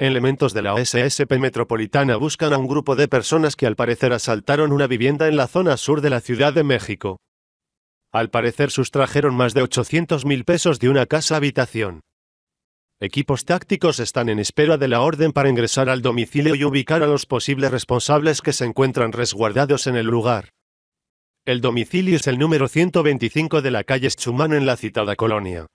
Elementos de la OSSP Metropolitana buscan a un grupo de personas que al parecer asaltaron una vivienda en la zona sur de la Ciudad de México. Al parecer sustrajeron más de 800 mil pesos de una casa habitación. Equipos tácticos están en espera de la orden para ingresar al domicilio y ubicar a los posibles responsables que se encuentran resguardados en el lugar. El domicilio es el número 125 de la calle Schumann en la citada colonia.